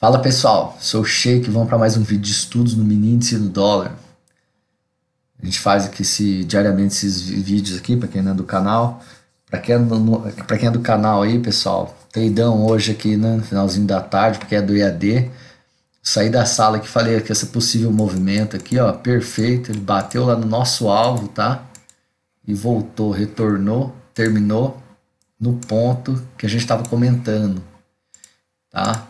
Fala pessoal, sou o Sheik e vamos para mais um vídeo de estudos no mini e do dólar. A gente faz aqui esse, diariamente esses vídeos aqui para quem não é do canal. Para quem, é quem, é do canal aí, pessoal, treidão hoje aqui né, no né, finalzinho da tarde, porque é do EAD. Saí da sala que falei que esse possível movimento aqui, ó, perfeito. Ele bateu lá no nosso alvo, tá? E voltou, retornou, terminou no ponto que a gente estava comentando, tá?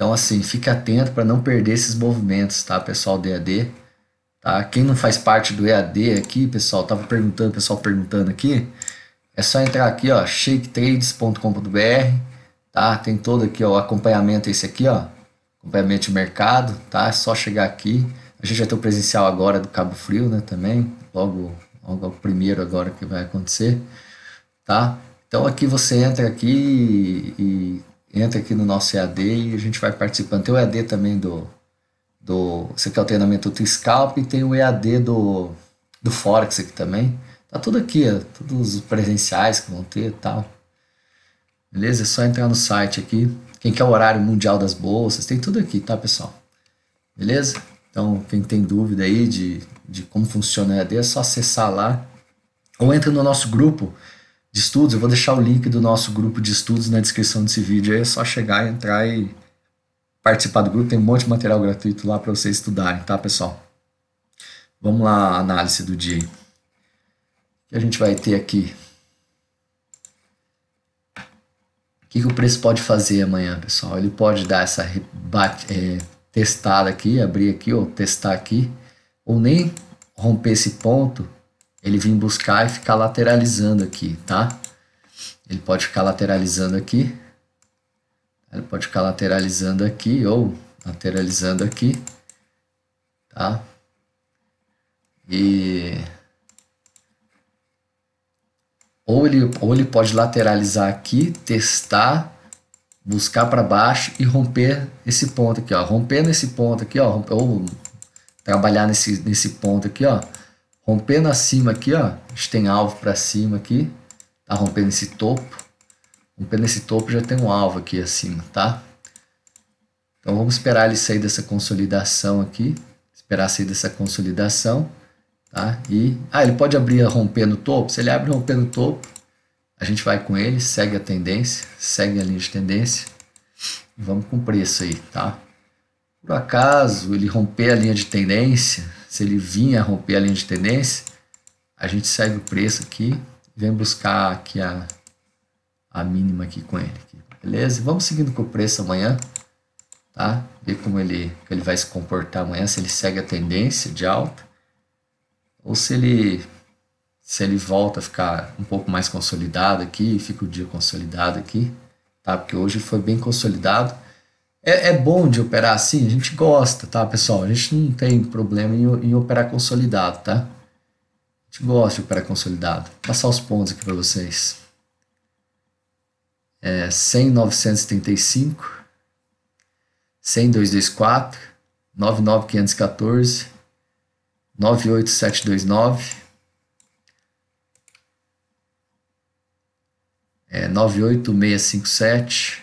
Então, assim, fique atento para não perder esses movimentos, tá, pessoal do EAD? Tá? Quem não faz parte do EAD aqui, pessoal, tava perguntando, pessoal perguntando aqui, é só entrar aqui, ó, shaketrades.com.br, tá? Tem todo aqui, ó, o acompanhamento esse aqui, ó, acompanhamento de mercado, tá? É só chegar aqui. A gente já tem o presencial agora do Cabo Frio, né, também, logo, logo o primeiro agora que vai acontecer, tá? Então aqui você entra aqui e, e entra aqui no nosso EAD e a gente vai participando. Tem o EAD também do. do você quer é o treinamento do Scalp e tem o EAD do, do Forex aqui também. Tá tudo aqui, ó, todos os presenciais que vão ter e tal. Beleza? É só entrar no site aqui. Quem quer o horário mundial das bolsas, tem tudo aqui, tá, pessoal? Beleza? Então, quem tem dúvida aí de, de como funciona o EAD, é só acessar lá. Ou entra no nosso grupo de estudos. Eu vou deixar o link do nosso grupo de estudos na descrição desse vídeo. Aí é só chegar, entrar e participar do grupo. Tem um monte de material gratuito lá para vocês estudarem, tá, pessoal? Vamos lá, análise do dia. O que a gente vai ter aqui? O que, que o preço pode fazer amanhã, pessoal? Ele pode dar essa rebate, é, testada aqui, abrir aqui ou testar aqui, ou nem romper esse ponto ele vir buscar e ficar lateralizando aqui, tá? Ele pode ficar lateralizando aqui, ele pode ficar lateralizando aqui ou lateralizando aqui, tá? E ou ele, ou ele pode lateralizar aqui, testar, buscar para baixo e romper esse ponto aqui, ó, romper nesse ponto aqui, ó, ou trabalhar nesse, nesse ponto aqui, ó, Rompendo acima aqui, ó, a gente tem alvo para cima aqui, tá rompendo esse topo. Rompendo esse topo já tem um alvo aqui acima, tá? Então vamos esperar ele sair dessa consolidação aqui, esperar sair dessa consolidação, tá? E, ah, ele pode abrir rompendo o topo? Se ele abre rompendo o topo, a gente vai com ele, segue a tendência, segue a linha de tendência e vamos com preço aí, tá? Por acaso ele romper a linha de tendência, se ele vinha romper a linha de tendência, a gente segue o preço aqui, vem buscar aqui a, a mínima aqui com ele. Aqui, beleza? Vamos seguindo com o preço amanhã, tá? Ver como ele, ele vai se comportar amanhã, se ele segue a tendência de alta ou se ele se ele volta a ficar um pouco mais consolidado aqui, fica o dia consolidado aqui, tá? Porque hoje foi bem consolidado, é, é, bom de operar assim, a gente gosta, tá, pessoal? A gente não tem problema em, em operar consolidado, tá? A gente gosta de operar consolidado. Vou passar os pontos aqui para vocês. É, 100, 935. 99,514, 98,729, É, 98657.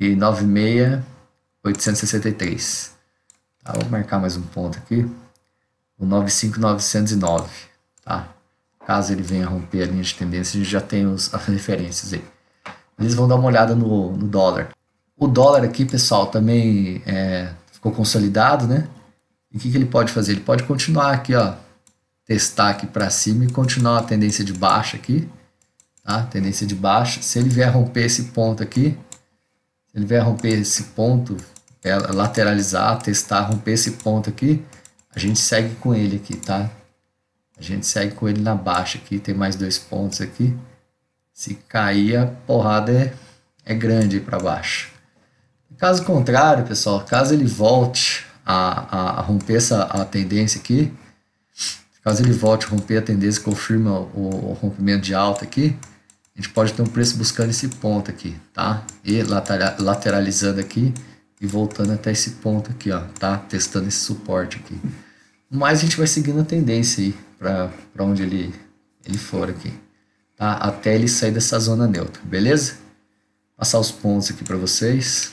e 96863. Tá, vou marcar mais um ponto aqui. O 95909, tá? Caso ele venha romper a linha de tendência, a gente já tem os, as referências aí. Eles vão dar uma olhada no, no dólar. O dólar aqui, pessoal, também é, ficou consolidado, né? E o que, que ele pode fazer? Ele pode continuar aqui, ó, testar aqui para cima e continuar a tendência de baixa aqui, tá? Tendência de baixa. Se ele vier romper esse ponto aqui, ele vier romper esse ponto, é, lateralizar, testar, romper esse ponto aqui, a gente segue com ele aqui, tá? A gente segue com ele na baixa aqui, tem mais dois pontos aqui. Se cair, a porrada é, é grande para baixo. Caso contrário, pessoal, caso ele volte a, a, a romper essa a tendência aqui, caso ele volte a romper a tendência, confirma o, o rompimento de alta aqui, a gente pode ter um preço buscando esse ponto aqui, tá? E lateralizando aqui e voltando até esse ponto aqui, ó, tá? Testando esse suporte aqui. Mas a gente vai seguindo a tendência aí para onde ele, ele for aqui, tá? Até ele sair dessa zona neutra, beleza? Passar os pontos aqui para vocês.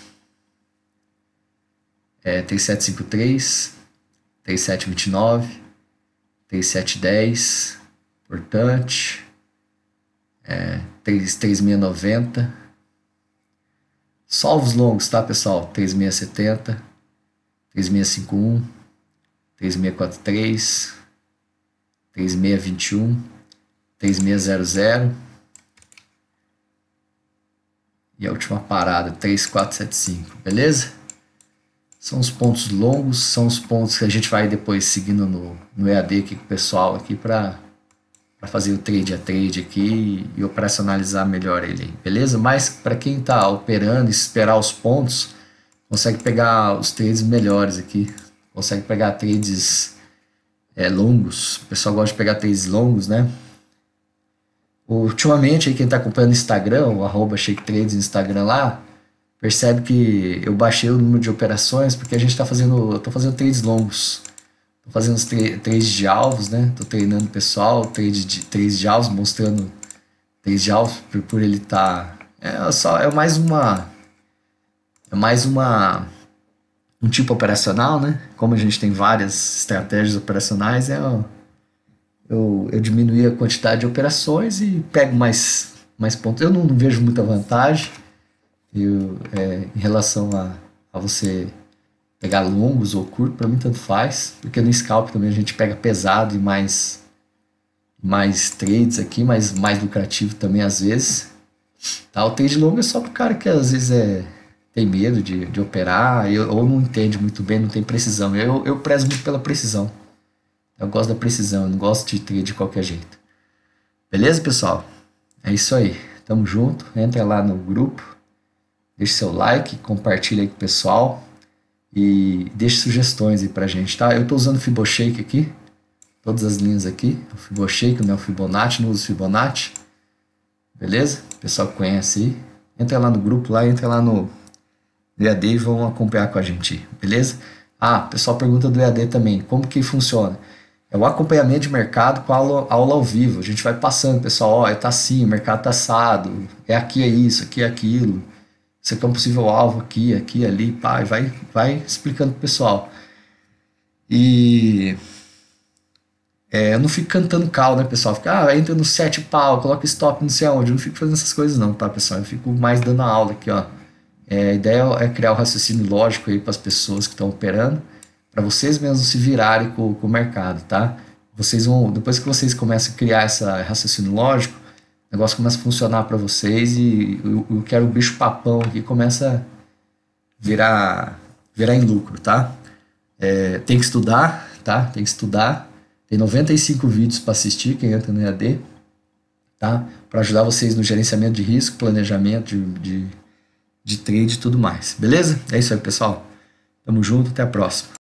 É, 729, tem 710, importante é, 3690. Salvos longos, tá, pessoal? 3670, 3651, 3643, 3621, 3600 e a última parada, 3475, beleza? São os pontos longos, são os pontos que a gente vai depois seguindo no, no EAD aqui com o pessoal aqui para fazer o trade a trade aqui e operacionalizar melhor ele, beleza? Mas para quem está operando e esperar os pontos, consegue pegar os trades melhores aqui, consegue pegar trades é, longos, o pessoal gosta de pegar trades longos, né? Ultimamente, aí, quem está acompanhando o Instagram, o arroba ShakeTrades no Instagram lá, percebe que eu baixei o número de operações porque a gente está fazendo, eu tô fazendo trades longos. Tô fazendo os três de alvos, né? Tô treinando o pessoal, três de, alvos, mostrando três de alvos por, por ele tá. É, é, só, é mais uma. É mais uma. Um tipo operacional, né? Como a gente tem várias estratégias operacionais, é. eu, eu diminuí a quantidade de operações e pego mais, mais pontos. Eu não, não vejo muita vantagem eu, é, em relação a, a você pegar longos ou curtos, para mim tanto faz, porque no scalp também a gente pega pesado e mais mais trades aqui, mas mais lucrativo também às vezes. Tá, o trade longo é só pro cara que às vezes é tem medo de, de operar eu, ou não entende muito bem, não tem precisão. Eu, eu prezo muito pela precisão. Eu gosto da precisão, eu não gosto de trade de qualquer jeito. Beleza, pessoal? É isso aí. Tamo junto. Entra lá no grupo, deixa seu like, compartilha aí com o pessoal. E deixe sugestões aí pra gente, tá? Eu tô usando Fiboshake aqui, todas as linhas aqui, o Fiboshake, não é o Fibonacci, não uso Fibonacci, beleza? O pessoal que conhece aí, entra lá no grupo lá, entra lá no EAD e vão acompanhar com a gente, beleza? Ah, o pessoal pergunta do EAD também, como que funciona? É o acompanhamento de mercado com a aula, aula ao vivo. A gente vai passando, pessoal, ó, tá assim, o mercado tá assado, é aqui, é isso, aqui é aquilo. Você tem um possível alvo aqui, aqui, ali, pá, e vai, vai explicando pro pessoal. E é, eu não fico cantando cal, né, pessoal? Fica, ah, entra no sete pau, coloca stop não sei aonde. Eu não fico fazendo essas coisas, não, tá, pessoal? Eu fico mais dando a aula aqui, ó. É, a ideia é criar o um raciocínio lógico aí para as pessoas que estão operando, para vocês mesmos se virarem com, com o mercado, tá? Vocês vão, depois que vocês começam a criar esse raciocínio lógico, o negócio começa a funcionar para vocês e o que era o bicho papão aqui começa a virar, virar em lucro, tá? É, tem que estudar, tá? Tem que estudar. Tem 95 vídeos para assistir, quem entra no EAD, tá? Para ajudar vocês no gerenciamento de risco, planejamento de, de, de trade e tudo mais, beleza? É isso aí, pessoal. Tamo junto, até a próxima.